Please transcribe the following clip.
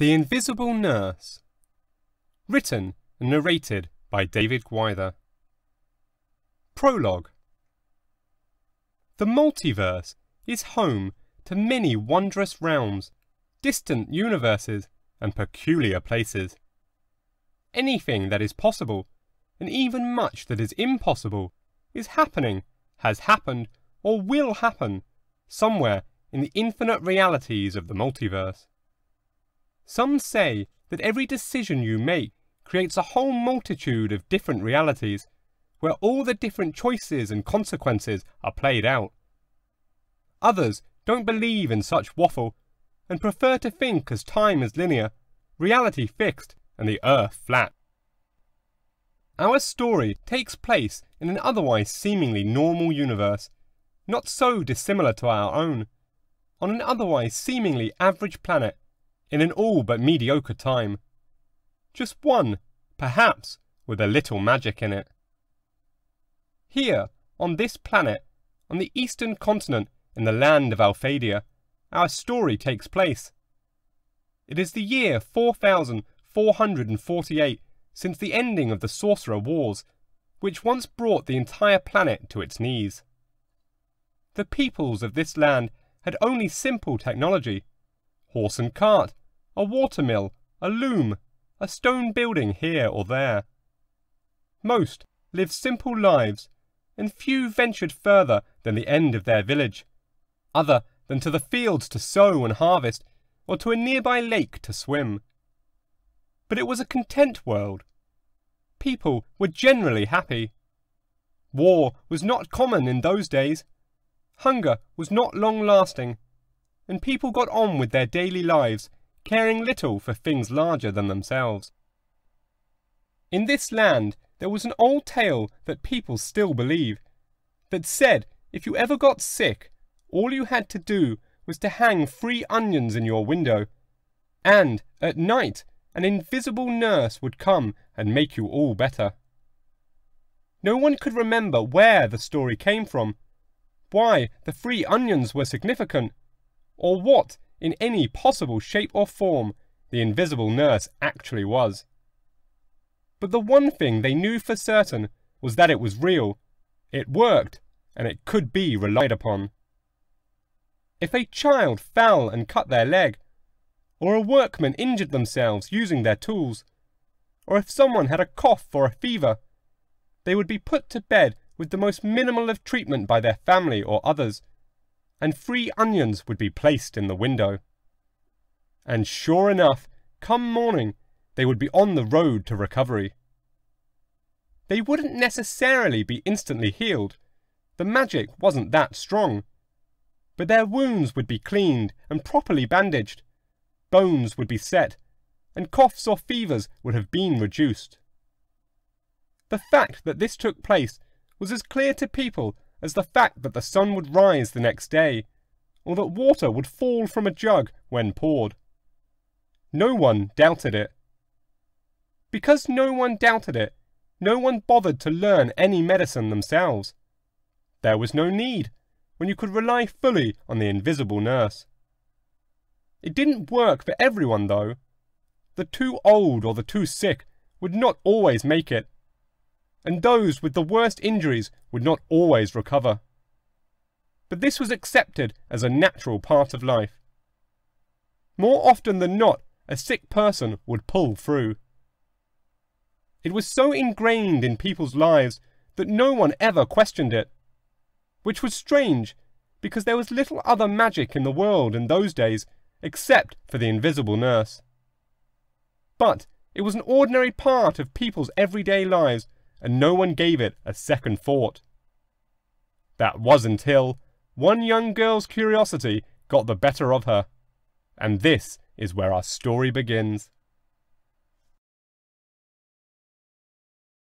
The Invisible Nurse. Written and narrated by David Gwither. Prologue. The multiverse is home to many wondrous realms, distant universes, and peculiar places. Anything that is possible, and even much that is impossible, is happening, has happened, or will happen somewhere in the infinite realities of the multiverse. Some say that every decision you make creates a whole multitude of different realities where all the different choices and consequences are played out. Others don't believe in such waffle and prefer to think as time is linear, reality fixed, and the earth flat. Our story takes place in an otherwise seemingly normal universe, not so dissimilar to our own, on an otherwise seemingly average planet in an all but mediocre time. Just one, perhaps, with a little magic in it. Here, on this planet, on the eastern continent, in the land of Alphadia, our story takes place. It is the year 4448 since the ending of the Sorcerer Wars, which once brought the entire planet to its knees. The peoples of this land had only simple technology, horse and cart, a watermill, a loom, a stone building here or there. Most lived simple lives, and few ventured further than the end of their village, other than to the fields to sow and harvest, or to a nearby lake to swim. But it was a content world. People were generally happy. War was not common in those days. Hunger was not long-lasting, and people got on with their daily lives caring little for things larger than themselves. In this land there was an old tale that people still believe, that said if you ever got sick, all you had to do was to hang three onions in your window, and at night an invisible nurse would come and make you all better. No one could remember where the story came from, why the three onions were significant, or what in any possible shape or form the invisible nurse actually was. But the one thing they knew for certain was that it was real, it worked, and it could be relied upon. If a child fell and cut their leg, or a workman injured themselves using their tools, or if someone had a cough or a fever, they would be put to bed with the most minimal of treatment by their family or others and three onions would be placed in the window. And sure enough, come morning, they would be on the road to recovery. They wouldn't necessarily be instantly healed. The magic wasn't that strong. But their wounds would be cleaned and properly bandaged, bones would be set, and coughs or fevers would have been reduced. The fact that this took place was as clear to people as the fact that the sun would rise the next day, or that water would fall from a jug when poured. No one doubted it. Because no one doubted it, no one bothered to learn any medicine themselves. There was no need, when you could rely fully on the invisible nurse. It didn't work for everyone, though. The too old or the too sick would not always make it, and those with the worst injuries would not always recover. But this was accepted as a natural part of life. More often than not, a sick person would pull through. It was so ingrained in people's lives that no one ever questioned it, which was strange because there was little other magic in the world in those days except for the invisible nurse. But it was an ordinary part of people's everyday lives and no one gave it a second thought. That was until one young girl's curiosity got the better of her. And this is where our story begins.